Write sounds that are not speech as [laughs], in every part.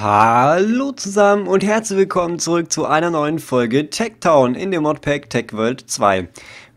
Hallo zusammen und herzlich willkommen zurück zu einer neuen Folge Tech Town in dem Modpack Tech World 2.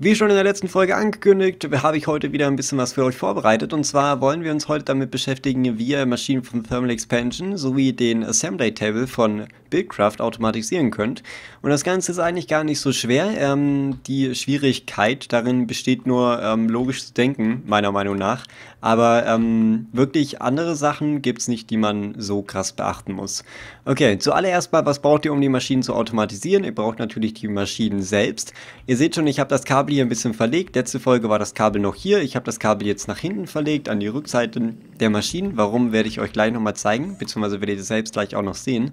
Wie schon in der letzten Folge angekündigt, habe ich heute wieder ein bisschen was für euch vorbereitet. Und zwar wollen wir uns heute damit beschäftigen, wie ihr Maschinen von Thermal Expansion sowie den Assembly Table von Buildcraft automatisieren könnt. Und das Ganze ist eigentlich gar nicht so schwer. Ähm, die Schwierigkeit darin besteht nur, ähm, logisch zu denken, meiner Meinung nach. Aber ähm, wirklich andere Sachen gibt es nicht, die man so krass beachten muss. Okay, zuallererst mal, was braucht ihr, um die Maschinen zu automatisieren? Ihr braucht natürlich die Maschinen selbst. Ihr seht schon, ich habe das Kabel hier ein bisschen verlegt. Letzte Folge war das Kabel noch hier. Ich habe das Kabel jetzt nach hinten verlegt, an die Rückseite der Maschinen. Warum, werde ich euch gleich nochmal zeigen, beziehungsweise werdet ihr selbst gleich auch noch sehen.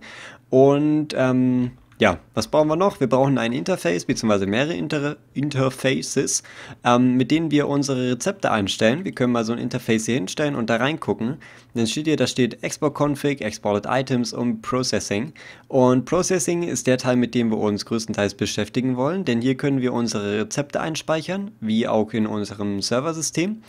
Und, ähm... Ja, was brauchen wir noch? Wir brauchen ein Interface bzw. mehrere Inter Interfaces, ähm, mit denen wir unsere Rezepte einstellen. Wir können mal so ein Interface hier hinstellen und da reingucken. Dann steht hier, da steht Export Config, Exported Items und Processing. Und Processing ist der Teil, mit dem wir uns größtenteils beschäftigen wollen, denn hier können wir unsere Rezepte einspeichern, wie auch in unserem Serversystem.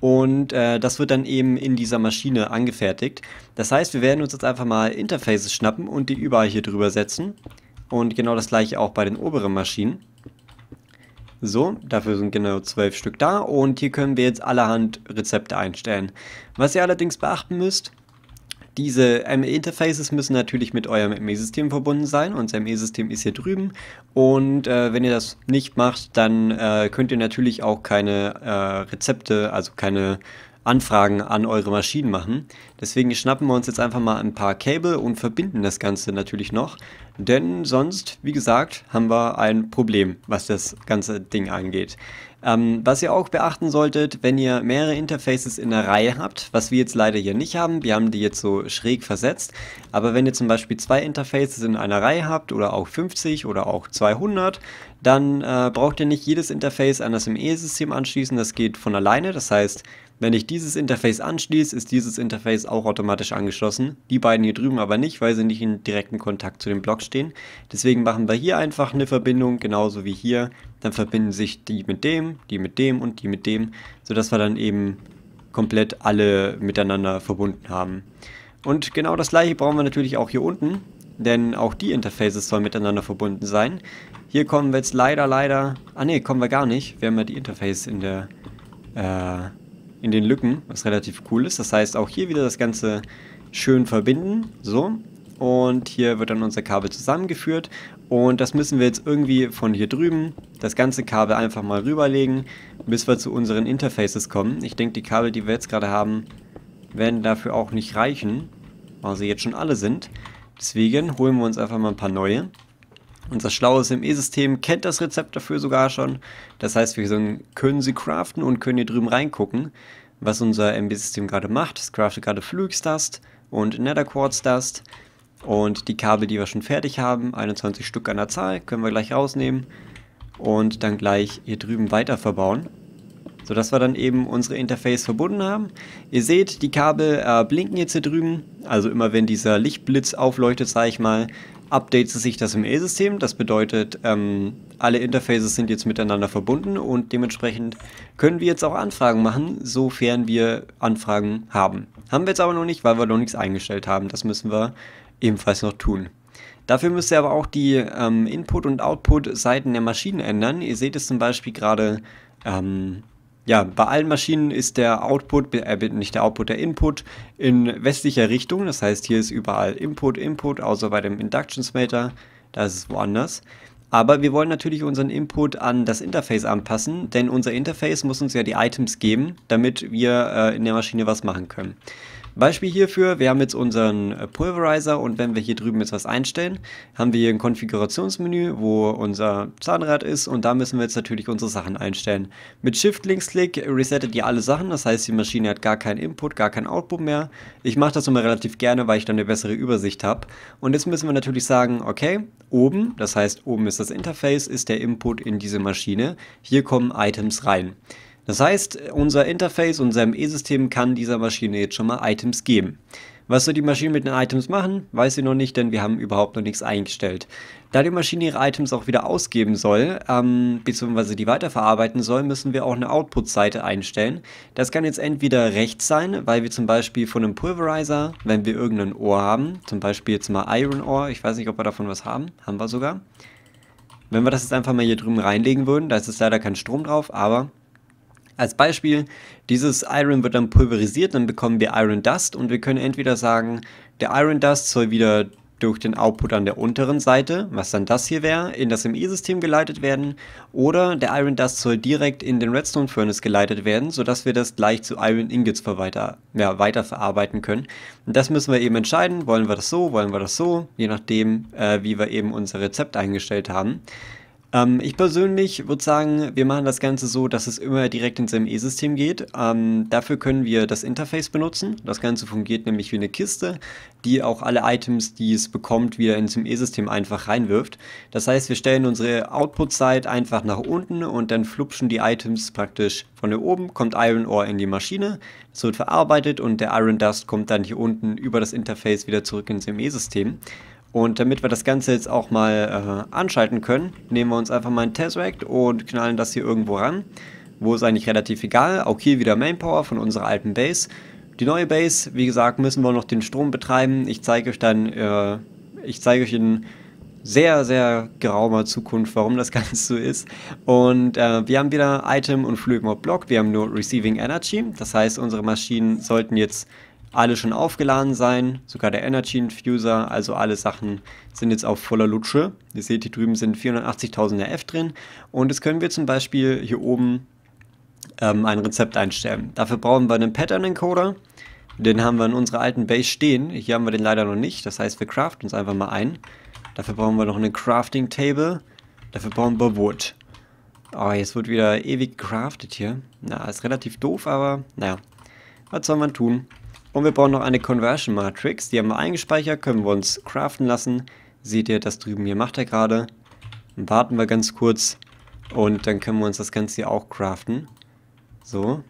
Und äh, das wird dann eben in dieser Maschine angefertigt. Das heißt, wir werden uns jetzt einfach mal Interfaces schnappen und die überall hier drüber setzen. Und genau das gleiche auch bei den oberen Maschinen. So, dafür sind genau zwölf Stück da und hier können wir jetzt allerhand Rezepte einstellen. Was ihr allerdings beachten müsst, diese ME-Interfaces müssen natürlich mit eurem ME-System verbunden sein. Unser ME-System ist hier drüben. Und äh, wenn ihr das nicht macht, dann äh, könnt ihr natürlich auch keine äh, Rezepte, also keine Anfragen an eure Maschinen machen. Deswegen schnappen wir uns jetzt einfach mal ein paar Kabel und verbinden das Ganze natürlich noch. Denn sonst, wie gesagt, haben wir ein Problem, was das ganze Ding angeht. Ähm, was ihr auch beachten solltet, wenn ihr mehrere Interfaces in der Reihe habt, was wir jetzt leider hier nicht haben, wir haben die jetzt so schräg versetzt, aber wenn ihr zum Beispiel zwei Interfaces in einer Reihe habt oder auch 50 oder auch 200, dann äh, braucht ihr nicht jedes Interface an das ME-System anschließen, das geht von alleine, das heißt, wenn ich dieses Interface anschließe, ist dieses Interface auch automatisch angeschlossen. Die beiden hier drüben aber nicht, weil sie nicht in direkten Kontakt zu dem Block stehen. Deswegen machen wir hier einfach eine Verbindung, genauso wie hier dann verbinden sich die mit dem, die mit dem und die mit dem, sodass wir dann eben komplett alle miteinander verbunden haben. Und genau das gleiche brauchen wir natürlich auch hier unten, denn auch die Interfaces sollen miteinander verbunden sein. Hier kommen wir jetzt leider, leider... Ah ne, kommen wir gar nicht. Wir haben ja die Interface in der... Äh, in den Lücken, was relativ cool ist. Das heißt, auch hier wieder das Ganze schön verbinden. So. Und hier wird dann unser Kabel zusammengeführt. Und das müssen wir jetzt irgendwie von hier drüben das ganze Kabel einfach mal rüberlegen, bis wir zu unseren Interfaces kommen. Ich denke, die Kabel, die wir jetzt gerade haben, werden dafür auch nicht reichen, weil sie jetzt schon alle sind. Deswegen holen wir uns einfach mal ein paar neue. Unser schlaues ME-System kennt das Rezept dafür sogar schon. Das heißt, wir können sie craften und können hier drüben reingucken, was unser ME-System gerade macht. Es craftet gerade Flügstast und Nether Quartz Dust. Und die Kabel, die wir schon fertig haben, 21 Stück an der Zahl, können wir gleich rausnehmen und dann gleich hier drüben weiter verbauen. So, dass wir dann eben unsere Interface verbunden haben. Ihr seht, die Kabel äh, blinken jetzt hier drüben. Also immer wenn dieser Lichtblitz aufleuchtet, sage ich mal, updates sich das im E-System. Das bedeutet, ähm, alle Interfaces sind jetzt miteinander verbunden und dementsprechend können wir jetzt auch Anfragen machen, sofern wir Anfragen haben. Haben wir jetzt aber noch nicht, weil wir noch nichts eingestellt haben. Das müssen wir ebenfalls noch tun. Dafür müsst ihr aber auch die ähm, Input- und Output-Seiten der Maschinen ändern. Ihr seht es zum Beispiel gerade, ähm, ja, bei allen Maschinen ist der Output, äh, nicht der Output, der Input in westlicher Richtung. Das heißt, hier ist überall Input, Input, außer bei dem Induction Smelter, da ist es woanders. Aber wir wollen natürlich unseren Input an das Interface anpassen, denn unser Interface muss uns ja die Items geben, damit wir äh, in der Maschine was machen können. Beispiel hierfür, wir haben jetzt unseren äh, Pulverizer und wenn wir hier drüben jetzt was einstellen, haben wir hier ein Konfigurationsmenü, wo unser Zahnrad ist und da müssen wir jetzt natürlich unsere Sachen einstellen. Mit Shift-Linksklick resettet ihr alle Sachen, das heißt die Maschine hat gar keinen Input, gar keinen Output mehr. Ich mache das immer relativ gerne, weil ich dann eine bessere Übersicht habe. Und jetzt müssen wir natürlich sagen, okay, oben, das heißt oben ist das Interface, ist der Input in diese Maschine. Hier kommen Items rein. Das heißt, unser Interface, unser ME-System kann dieser Maschine jetzt schon mal Items geben. Was soll die Maschine mit den Items machen, weiß sie noch nicht, denn wir haben überhaupt noch nichts eingestellt. Da die Maschine ihre Items auch wieder ausgeben soll, ähm, beziehungsweise die weiterverarbeiten soll, müssen wir auch eine Output-Seite einstellen. Das kann jetzt entweder rechts sein, weil wir zum Beispiel von einem Pulverizer, wenn wir irgendein Ohr haben, zum Beispiel jetzt mal Iron Ore, ich weiß nicht, ob wir davon was haben, haben wir sogar. Wenn wir das jetzt einfach mal hier drüben reinlegen würden, da ist jetzt leider kein Strom drauf, aber als Beispiel, dieses Iron wird dann pulverisiert, dann bekommen wir Iron Dust und wir können entweder sagen, der Iron Dust soll wieder durch den Output an der unteren Seite, was dann das hier wäre, in das MI-System geleitet werden oder der Iron Dust soll direkt in den Redstone Furnace geleitet werden, sodass wir das gleich zu Iron Ingots weiter, ja, weiterverarbeiten können. Und das müssen wir eben entscheiden, wollen wir das so, wollen wir das so, je nachdem, äh, wie wir eben unser Rezept eingestellt haben. Ähm, ich persönlich würde sagen, wir machen das Ganze so, dass es immer direkt ins ME-System geht. Ähm, dafür können wir das Interface benutzen. Das Ganze fungiert nämlich wie eine Kiste, die auch alle Items, die es bekommt, wieder ins ME-System einfach reinwirft. Das heißt, wir stellen unsere Output-Side einfach nach unten und dann flupschen die Items praktisch von hier oben, kommt Iron Ore in die Maschine, es wird verarbeitet und der Iron Dust kommt dann hier unten über das Interface wieder zurück ins ME-System. Und damit wir das Ganze jetzt auch mal äh, anschalten können, nehmen wir uns einfach mal ein Tesseract und knallen das hier irgendwo ran. Wo ist eigentlich relativ egal. Auch hier wieder Mainpower von unserer alten Base. Die neue Base, wie gesagt, müssen wir noch den Strom betreiben. Ich zeige euch dann, äh, ich zeige euch in sehr, sehr geraumer Zukunft, warum das [laughs] Ganze so ist. Und äh, wir haben wieder Item und Flugmob Block. Wir haben nur Receiving Energy. Das heißt, unsere Maschinen sollten jetzt alle schon aufgeladen sein, sogar der Energy Infuser, also alle Sachen sind jetzt auf voller Lutsche. Ihr seht, hier drüben sind 480.000 RF drin und jetzt können wir zum Beispiel hier oben ähm, ein Rezept einstellen. Dafür brauchen wir einen Pattern Encoder, den haben wir in unserer alten Base stehen, hier haben wir den leider noch nicht, das heißt wir craften uns einfach mal ein. Dafür brauchen wir noch eine Crafting Table, dafür brauchen wir Wood. Oh, jetzt wird wieder ewig gecraftet hier. Na, ist relativ doof, aber naja. Was soll man tun? Und wir brauchen noch eine Conversion Matrix. Die haben wir eingespeichert, können wir uns craften lassen. Seht ihr, das drüben hier macht er gerade. Warten wir ganz kurz und dann können wir uns das Ganze hier auch craften. So,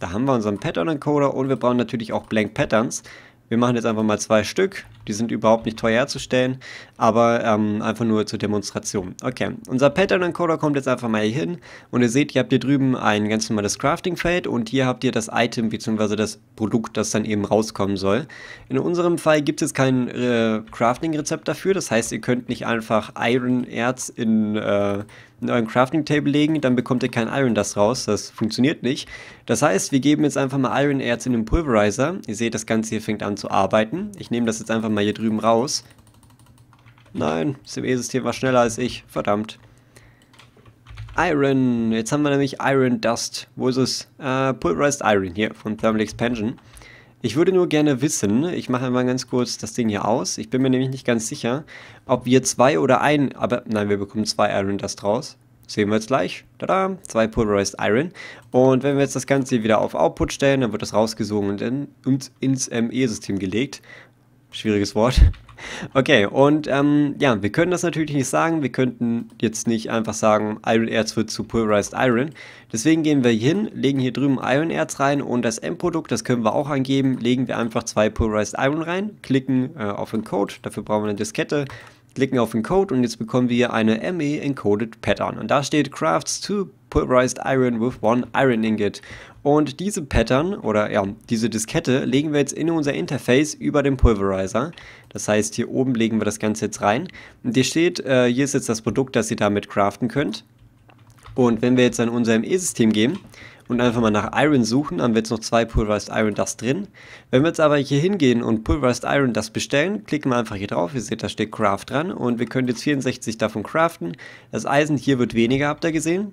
da haben wir unseren Pattern Encoder und wir brauchen natürlich auch Blank Patterns. Wir machen jetzt einfach mal zwei Stück. Die sind überhaupt nicht teuer herzustellen, aber ähm, einfach nur zur Demonstration. Okay, unser Pattern Encoder kommt jetzt einfach mal hier hin und ihr seht, ihr habt hier drüben ein ganz normales Crafting Feld und hier habt ihr das Item bzw. das Produkt, das dann eben rauskommen soll. In unserem Fall gibt es kein äh, Crafting-Rezept dafür. Das heißt, ihr könnt nicht einfach Iron-Erz in, äh, in euren Crafting-Table legen, dann bekommt ihr kein Iron das raus. Das funktioniert nicht. Das heißt, wir geben jetzt einfach mal Iron-Erz in den Pulverizer. Ihr seht, das Ganze hier fängt an zu arbeiten. Ich nehme das jetzt einfach mal hier drüben raus. Nein, das CME-System war schneller als ich. Verdammt. Iron. Jetzt haben wir nämlich Iron Dust. Wo ist es? Äh, Pulverized Iron hier von Thermal Expansion. Ich würde nur gerne wissen, ich mache mal ganz kurz das Ding hier aus. Ich bin mir nämlich nicht ganz sicher, ob wir zwei oder ein, aber nein, wir bekommen zwei Iron Dust raus. Sehen wir jetzt gleich. Tada, zwei Pulverized Iron. Und wenn wir jetzt das Ganze wieder auf Output stellen, dann wird das rausgesogen und, in, und ins ME-System gelegt. Schwieriges Wort. [laughs] Okay, und ähm, ja, wir können das natürlich nicht sagen. Wir könnten jetzt nicht einfach sagen, Iron Erz wird zu Pulverized Iron. Deswegen gehen wir hier hin, legen hier drüben Iron Erz rein und das Endprodukt, das können wir auch angeben, legen wir einfach zwei Pulverized Iron rein, klicken äh, auf den Code, dafür brauchen wir eine Diskette, klicken auf den Code und jetzt bekommen wir eine ME Encoded Pattern. Und da steht Crafts to Pulverized Iron with one Iron Ingot. Und diese Pattern oder ja, diese Diskette legen wir jetzt in unser Interface über den Pulverizer. Das heißt, hier oben legen wir das Ganze jetzt rein. Und hier steht, äh, hier ist jetzt das Produkt, das ihr damit craften könnt. Und wenn wir jetzt an unser e system gehen und einfach mal nach Iron suchen, haben wir jetzt noch zwei Pulverized Iron Dust drin. Wenn wir jetzt aber hier hingehen und Pulverized Iron Dust bestellen, klicken wir einfach hier drauf. Ihr seht, da steht Craft dran und wir können jetzt 64 davon craften. Das Eisen hier wird weniger, habt ihr gesehen.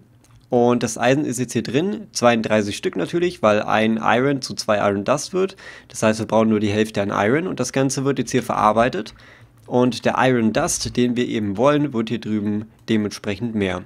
Und das Eisen ist jetzt hier drin, 32 Stück natürlich, weil ein Iron zu zwei Iron Dust wird. Das heißt, wir brauchen nur die Hälfte an Iron und das Ganze wird jetzt hier verarbeitet. Und der Iron Dust, den wir eben wollen, wird hier drüben dementsprechend mehr.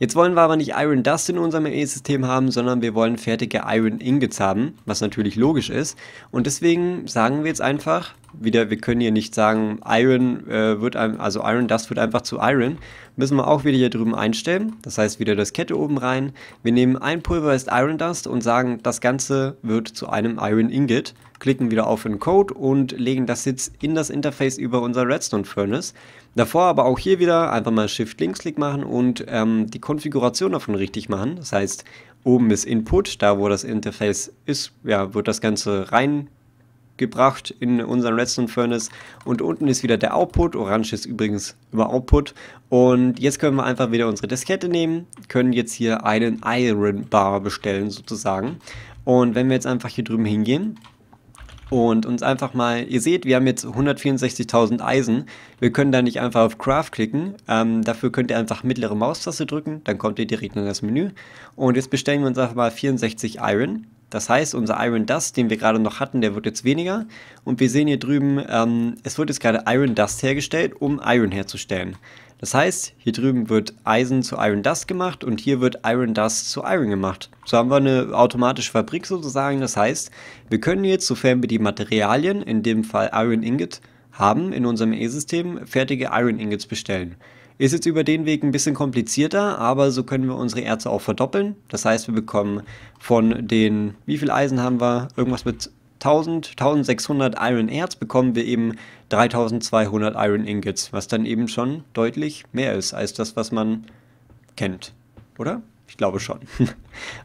Jetzt wollen wir aber nicht Iron Dust in unserem E-System haben, sondern wir wollen fertige Iron Ingots haben, was natürlich logisch ist. Und deswegen sagen wir jetzt einfach wieder, wir können hier nicht sagen, Iron äh, wird einem, also Iron Dust wird einfach zu Iron. Müssen wir auch wieder hier drüben einstellen. Das heißt, wieder das Kette oben rein. Wir nehmen ein Pulver ist Iron Dust und sagen, das Ganze wird zu einem Iron Ingot. Klicken wieder auf den Code und legen das jetzt in das Interface über unser Redstone Furnace. Davor aber auch hier wieder einfach mal shift links klick machen und ähm, die Konfiguration davon richtig machen. Das heißt, oben ist Input, da wo das Interface ist, ja, wird das Ganze rein gebracht in unseren redstone Furnace und unten ist wieder der Output, orange ist übrigens über Output und jetzt können wir einfach wieder unsere Diskette nehmen, können jetzt hier einen Iron Bar bestellen sozusagen und wenn wir jetzt einfach hier drüben hingehen und uns einfach mal, ihr seht, wir haben jetzt 164.000 Eisen. Wir können da nicht einfach auf Craft klicken. Ähm, dafür könnt ihr einfach mittlere Maustaste drücken, dann kommt ihr direkt in das Menü. Und jetzt bestellen wir uns einfach mal 64 Iron. Das heißt, unser Iron Dust, den wir gerade noch hatten, der wird jetzt weniger. Und wir sehen hier drüben, ähm, es wird jetzt gerade Iron Dust hergestellt, um Iron herzustellen. Das heißt, hier drüben wird Eisen zu Iron Dust gemacht und hier wird Iron Dust zu Iron gemacht. So haben wir eine automatische Fabrik sozusagen. Das heißt, wir können jetzt, sofern wir die Materialien, in dem Fall Iron Ingot, haben in unserem E-System, fertige Iron Ingots bestellen. Ist jetzt über den Weg ein bisschen komplizierter, aber so können wir unsere Erze auch verdoppeln. Das heißt, wir bekommen von den, wie viel Eisen haben wir? Irgendwas mit 1000, 1600 Iron Erz bekommen wir eben 3200 Iron Ingots, was dann eben schon deutlich mehr ist als das, was man kennt, oder? Ich glaube schon. [laughs]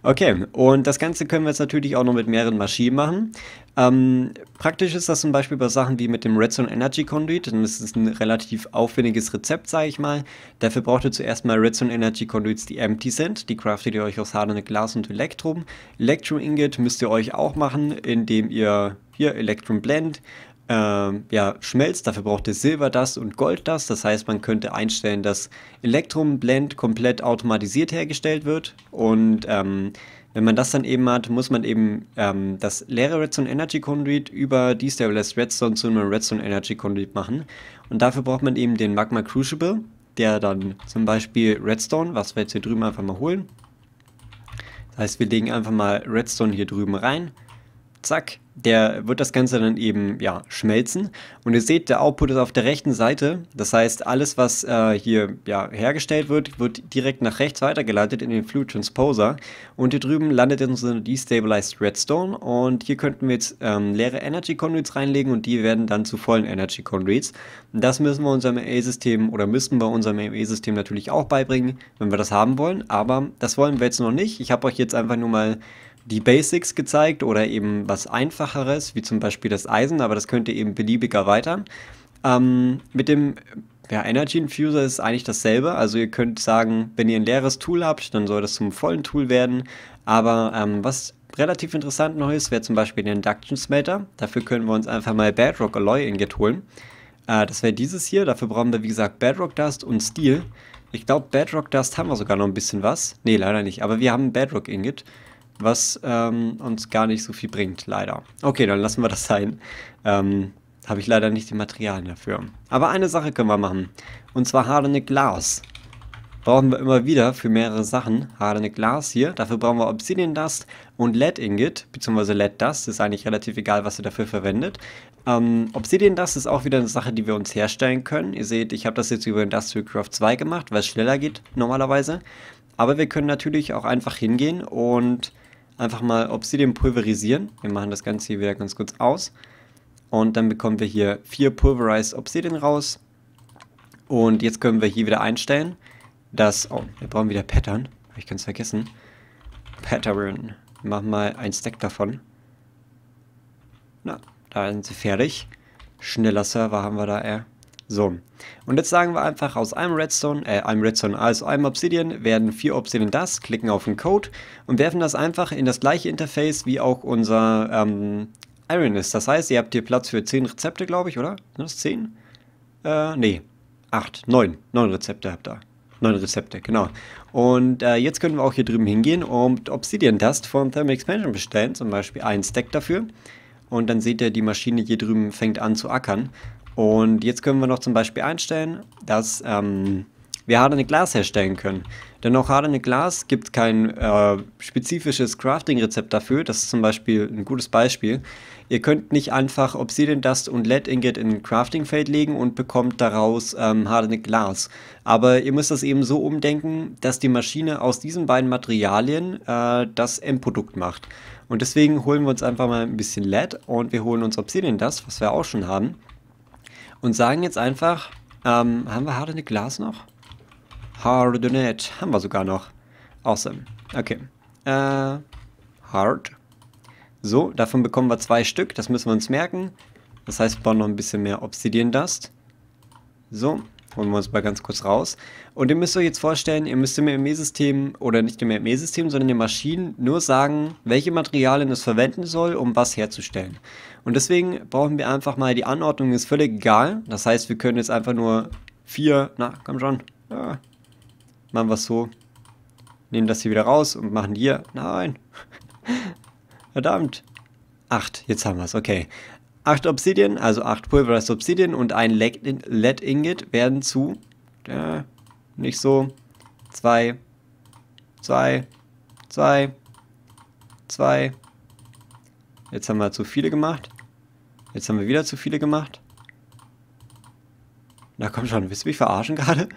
Okay, und das Ganze können wir jetzt natürlich auch noch mit mehreren Maschinen machen. Ähm, praktisch ist das zum Beispiel bei Sachen wie mit dem Redstone Energy Conduit. Das ist ein relativ aufwendiges Rezept, sage ich mal. Dafür braucht ihr zuerst mal Redstone Energy Conduits, die empty sind. Die craftet ihr euch aus Hardener Glas und Elektrum. Electrum Ingot müsst ihr euch auch machen, indem ihr hier Electrum Blend ähm, ja, schmelzt. Dafür braucht ihr Silber das und Gold das. Das heißt, man könnte einstellen, dass Electrum Blend komplett automatisiert hergestellt wird und ähm, wenn man das dann eben hat, muss man eben ähm, das leere Redstone Energy Conduit über Destabilized Redstone zu einem Redstone Energy Conduit machen. Und dafür braucht man eben den Magma Crucible, der dann zum Beispiel Redstone, was wir jetzt hier drüben einfach mal holen. Das heißt, wir legen einfach mal Redstone hier drüben rein. Zack, der wird das Ganze dann eben ja, schmelzen. Und ihr seht, der Output ist auf der rechten Seite. Das heißt, alles, was äh, hier ja, hergestellt wird, wird direkt nach rechts weitergeleitet in den Fluid Transposer. Und hier drüben landet jetzt unser Destabilized Redstone. Und hier könnten wir jetzt ähm, leere Energy Conduits reinlegen und die werden dann zu vollen Energy Conduits. Das müssen wir unserem ME-System oder müssen wir unserem ME-System natürlich auch beibringen, wenn wir das haben wollen. Aber das wollen wir jetzt noch nicht. Ich habe euch jetzt einfach nur mal die Basics gezeigt oder eben was Einfacheres, wie zum Beispiel das Eisen, aber das könnt ihr eben beliebig erweitern. Ähm, mit dem ja, Energy Infuser ist eigentlich dasselbe. Also ihr könnt sagen, wenn ihr ein leeres Tool habt, dann soll das zum vollen Tool werden. Aber ähm, was relativ interessant neu ist, wäre zum Beispiel der Induction Smelter. Dafür können wir uns einfach mal Bedrock Alloy Ingot holen. Äh, das wäre dieses hier. Dafür brauchen wir, wie gesagt, Bedrock Dust und Steel. Ich glaube, Bedrock Dust haben wir sogar noch ein bisschen was. Ne, leider nicht. Aber wir haben Bedrock Ingot was ähm, uns gar nicht so viel bringt, leider. Okay, dann lassen wir das sein. Ähm, Habe ich leider nicht die Materialien dafür. Aber eine Sache können wir machen. Und zwar hardene Glas. Brauchen wir immer wieder für mehrere Sachen hardene Glas hier. Dafür brauchen wir Obsidian Dust und Lead Ingot, beziehungsweise Lead Dust. Ist eigentlich relativ egal, was ihr dafür verwendet. Ähm, Obsidian Dust ist auch wieder eine Sache, die wir uns herstellen können. Ihr seht, ich habe das jetzt über Industrial Craft 2 gemacht, weil es schneller geht normalerweise. Aber wir können natürlich auch einfach hingehen und einfach mal Obsidian pulverisieren. Wir machen das Ganze hier wieder ganz kurz aus. Und dann bekommen wir hier vier Pulverized Obsidian raus. Und jetzt können wir hier wieder einstellen, dass... Oh, wir brauchen wieder Pattern. Habe ich ganz vergessen. Pattern. Mach mal ein Stack davon. Na, da sind sie fertig. Schneller Server haben wir da, eher. So, und jetzt sagen wir einfach, aus einem Redstone, äh, einem Redstone, also einem Obsidian, werden vier Obsidian das, klicken auf den Code und werfen das einfach in das gleiche Interface wie auch unser ähm, Iron ist. Das heißt, ihr habt hier Platz für zehn Rezepte, glaube ich, oder? Sind das zehn? Äh, nee, acht, neun, neun Rezepte habt ihr. Neun Rezepte, genau. Und äh, jetzt können wir auch hier drüben hingehen und Obsidian Dust von Thermal Expansion bestellen, zum Beispiel einen Stack dafür. Und dann seht ihr, die Maschine hier drüben fängt an zu ackern. Und jetzt können wir noch zum Beispiel einstellen, dass ähm, wir hardene Glas herstellen können. Denn auch hardene Glas gibt kein äh, spezifisches Crafting-Rezept dafür. Das ist zum Beispiel ein gutes Beispiel. Ihr könnt nicht einfach Obsidian Dust und Lead Ingot in ein Crafting-Feld legen und bekommt daraus ähm, hardene Glas. Aber ihr müsst das eben so umdenken, dass die Maschine aus diesen beiden Materialien äh, das Endprodukt macht. Und deswegen holen wir uns einfach mal ein bisschen Lead und wir holen uns Obsidian Dust, was wir auch schon haben und sagen jetzt einfach, ähm, haben wir Hardened Glas noch? Hardened, haben wir sogar noch. Awesome. Okay. Äh, hard. So, davon bekommen wir zwei Stück, das müssen wir uns merken. Das heißt, wir bauen noch ein bisschen mehr Obsidian Dust. So, holen wir uns mal ganz kurz raus. Und ihr müsst euch jetzt vorstellen, ihr müsst im ME-System oder nicht im ME-System, sondern den Maschinen nur sagen, welche Materialien es verwenden soll, um was herzustellen. Und deswegen brauchen wir einfach mal die Anordnung, ist völlig egal. Das heißt, wir können jetzt einfach nur vier, na, komm schon, ja. machen wir es so. Nehmen das hier wieder raus und machen hier, nein, [laughs] verdammt, acht, jetzt haben wir es, okay. 8 Obsidian, also 8 Pulverized Obsidian und ein Lead Ingot werden zu, äh, nicht so, 2, 2, 2, 2. Jetzt haben wir zu viele gemacht. Jetzt haben wir wieder zu viele gemacht. Na komm schon, willst du mich verarschen gerade?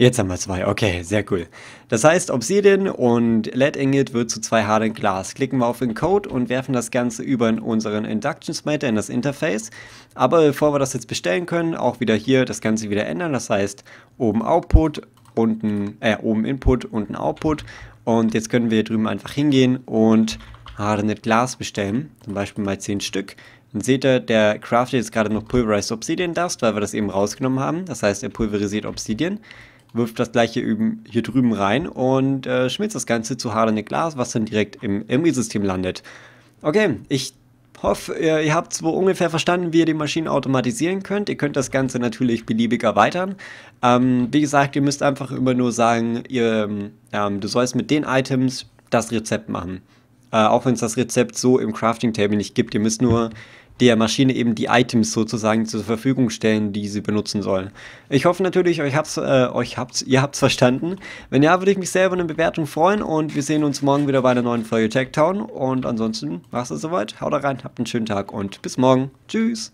Jetzt haben wir zwei. Okay, sehr cool. Das heißt, Obsidian und Lead Ingot wird zu zwei harten Glas. Klicken wir auf den Code und werfen das Ganze über in unseren Induction Smelter in das Interface. Aber bevor wir das jetzt bestellen können, auch wieder hier das Ganze wieder ändern. Das heißt, oben Output, unten, äh, oben Input, unten Output. Und jetzt können wir hier drüben einfach hingehen und Hardened Glas bestellen. Zum Beispiel mal 10 Stück. Dann seht ihr, der craftet jetzt gerade noch Pulverized Obsidian Dust, weil wir das eben rausgenommen haben. Das heißt, er pulverisiert Obsidian wirft das gleiche hier drüben rein und äh, schmilzt das Ganze zu Hardening Glas, was dann direkt im ME-System landet. Okay, ich hoffe, ihr habt so ungefähr verstanden, wie ihr die Maschinen automatisieren könnt. Ihr könnt das Ganze natürlich beliebig erweitern. Ähm, wie gesagt, ihr müsst einfach immer nur sagen, ihr, ähm, du sollst mit den Items das Rezept machen. Äh, auch wenn es das Rezept so im Crafting-Table nicht gibt. Ihr müsst nur der Maschine eben die Items sozusagen zur Verfügung stellen, die sie benutzen sollen. Ich hoffe natürlich, euch habt's, äh, euch habt's, ihr habt's verstanden. Wenn ja, würde ich mich selber eine Bewertung freuen und wir sehen uns morgen wieder bei einer neuen Folge Tech Town. Und ansonsten war's es soweit. Haut rein, habt einen schönen Tag und bis morgen. Tschüss.